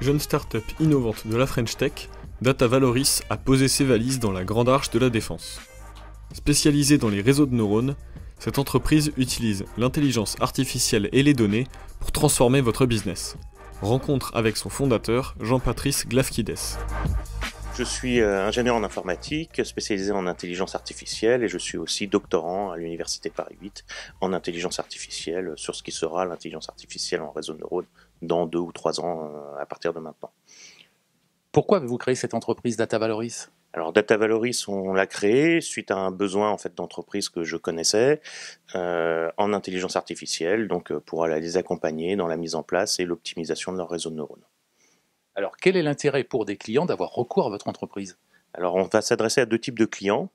jeune start-up innovante de la French Tech, Data Valoris a posé ses valises dans la grande arche de la défense. Spécialisée dans les réseaux de neurones, cette entreprise utilise l'intelligence artificielle et les données pour transformer votre business. Rencontre avec son fondateur, Jean-Patrice Glafkides. Je suis euh, ingénieur en informatique, spécialisé en intelligence artificielle et je suis aussi doctorant à l'Université Paris 8 en intelligence artificielle sur ce qui sera l'intelligence artificielle en réseau de neurones dans deux ou trois ans euh, à partir de maintenant. Pourquoi avez-vous créé cette entreprise Data Valoris alors Data Valoris, on l'a créé suite à un besoin en fait d'entreprise que je connaissais euh, en intelligence artificielle, donc pour aller les accompagner dans la mise en place et l'optimisation de leur réseau de neurones. Alors, quel est l'intérêt pour des clients d'avoir recours à votre entreprise Alors, on va s'adresser à deux types de clients.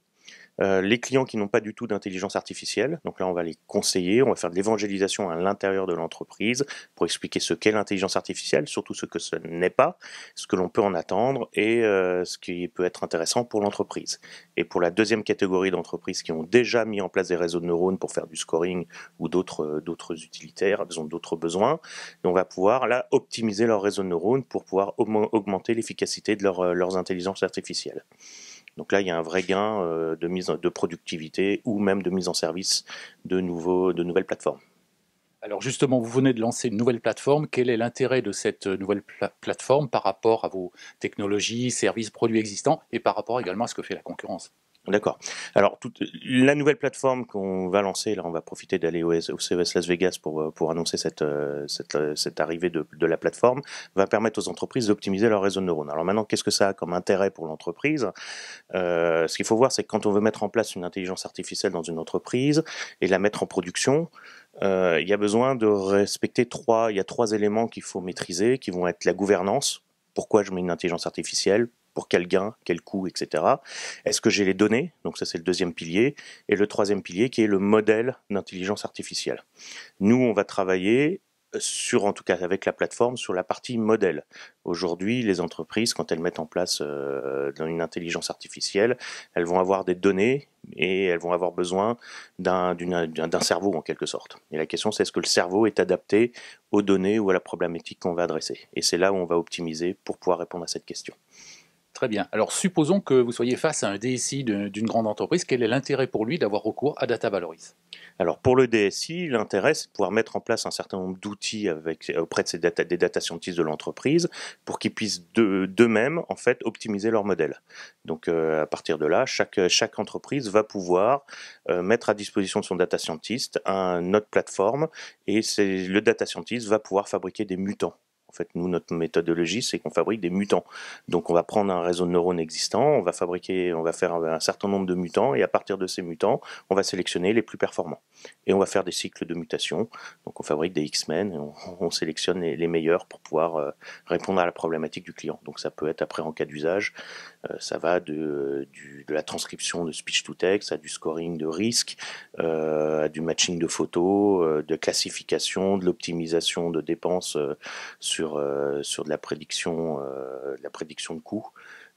Euh, les clients qui n'ont pas du tout d'intelligence artificielle, donc là on va les conseiller, on va faire de l'évangélisation à l'intérieur de l'entreprise pour expliquer ce qu'est l'intelligence artificielle, surtout ce que ce n'est pas, ce que l'on peut en attendre et euh, ce qui peut être intéressant pour l'entreprise. Et pour la deuxième catégorie d'entreprises qui ont déjà mis en place des réseaux de neurones pour faire du scoring ou d'autres euh, utilitaires, ils ont d'autres besoins, on va pouvoir là optimiser leurs réseaux de neurones pour pouvoir augmenter l'efficacité de leur, leurs intelligences artificielles. Donc là, il y a un vrai gain euh, de mise de productivité ou même de mise en service de, nouvelles plateformes. Alors justement, vous venez de lancer une nouvelle plateforme. Quel est l'intérêt de cette euh, nouvelle plateforme par rapport à vos technologies, services, produits existants et par rapport également à ce que fait la concurrence D'accord. Alors, toute la nouvelle plateforme qu'on va lancer, là, on va profiter d'aller au, CES Las Vegas pour, euh, pour annoncer cette, euh, euh, cette, arrivée de, la plateforme, va permettre aux entreprises d'optimiser leur réseau de neurones. Alors maintenant, qu'est-ce que ça a comme intérêt pour l'entreprise Ce qu'il faut voir, c'est que quand on veut mettre en place une intelligence artificielle dans une entreprise et la mettre en production, il y a besoin de respecter trois, il y a trois éléments qu'il faut maîtriser, qui vont être la gouvernance, pourquoi je mets une intelligence artificielle, pour quel gain, quel coût, etc. Est-ce que j'ai les données Donc ça c'est le deuxième pilier. Et le troisième pilier qui est le modèle d'intelligence artificielle. Nous, on va travailler sur, en tout cas avec la plateforme, sur la partie modèle. Aujourd'hui, les entreprises, quand elles mettent en place euh, une intelligence artificielle, elles vont avoir des données et elles vont avoir besoin d'un cerveau en quelque sorte. Et la question, c'est est-ce que le cerveau est adapté aux données ou à la problématique qu'on va adresser Et c'est là où on va optimiser pour pouvoir répondre à cette question. Très bien. Alors supposons que vous soyez face à un DSI d'une grande entreprise, quel est l'intérêt pour lui d'avoir recours à Data Valorise alors pour le DSI, l'intérêt, c'est de pouvoir mettre en place un certain nombre d'outils auprès de ces data, des data scientists de l'entreprise pour qu'ils puissent d'eux-mêmes en fait optimiser leur modèle. Donc euh, à partir de là, chaque, chaque entreprise va pouvoir euh, mettre à disposition de son data scientist une autre plateforme et le data scientist va pouvoir fabriquer des mutants en fait, nous, notre méthodologie, c'est qu'on fabrique des mutants. Donc, on va prendre un réseau de neurones existant, on va fabriquer, on va faire un certain nombre de mutants, et à partir de ces mutants, on va sélectionner les plus performants. Et on va faire des cycles de mutation. Donc, on fabrique des X-Men, on, on, sélectionne les, meilleurs pour pouvoir euh, répondre à la problématique du client. Donc, ça peut être après en cas d'usage, euh, ça va de, de la transcription de speech to text, à du scoring de risque, euh, à du matching de photos, de classification, de l'optimisation de dépenses sur euh, sur, de la prédiction, euh, de la prédiction de coûts,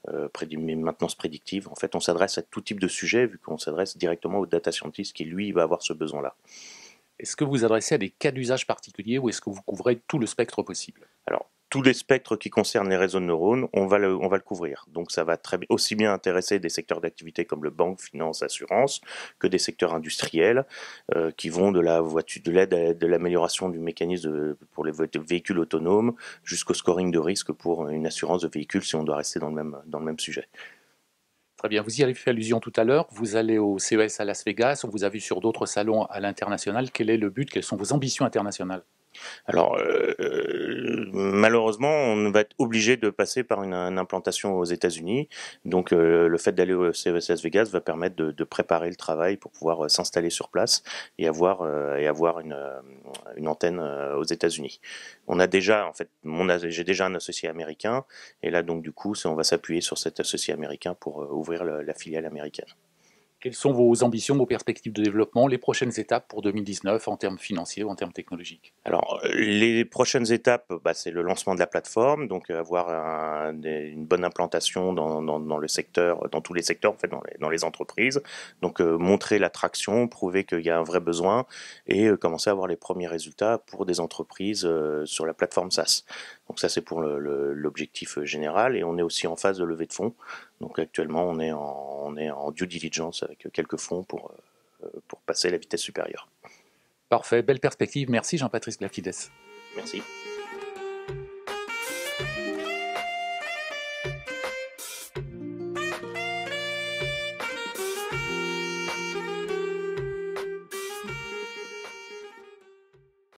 euh, maintenance prédictive. En fait, on s'adresse à tout type de sujet vu qu'on s'adresse directement au data scientist qui, lui, va avoir ce besoin-là. Est-ce que vous adressez à des cas d'usage particuliers ou est-ce que vous couvrez tout le spectre possible tous les spectres qui concernent les réseaux de neurones, on va le, couvrir. Donc ça va très, aussi bien intéresser des secteurs d'activité comme le banque, finance, assurance, que des secteurs industriels euh, qui vont de la voiture, de l'aide, à, de l'amélioration du mécanisme pour les véhicules autonomes, jusqu'au scoring de risque pour une assurance de véhicules si on doit rester dans le même, dans le même sujet. Très bien, vous y avez fait allusion tout à l'heure, vous allez au CES à Las Vegas, on vous a vu sur d'autres salons à l'international, quel est le but, quelles sont vos ambitions internationales alors euh, euh, malheureusement, on va être obligé de passer par une, implantation aux États-Unis. Donc euh, le fait d'aller au CES Vegas va permettre de, préparer le travail pour pouvoir s'installer sur place et avoir et avoir une, antenne aux États-Unis. On a déjà en fait, j'ai déjà un associé américain et là donc du coup, on va s'appuyer sur cet associé américain pour ouvrir la filiale américaine. Quelles sont vos ambitions, vos perspectives de développement, les prochaines étapes pour 2019 en termes financiers ou en termes technologiques Alors, les prochaines étapes, bah, c'est le lancement de la plateforme, donc euh, avoir une bonne implantation dans, le secteur, dans tous les secteurs, en fait, dans les, entreprises. Donc, euh, montrer l'attraction, prouver qu'il y a un vrai besoin et euh, commencer à avoir les premiers résultats pour des entreprises sur la plateforme SaaS. Donc ça c'est pour l'objectif euh, général et on est aussi en phase de levée de fonds. Donc actuellement on est en, on est en due diligence avec euh, quelques fonds pour, euh, pour passer à la vitesse supérieure. Parfait, belle perspective. Merci Jean-Patrice Glafides. Merci.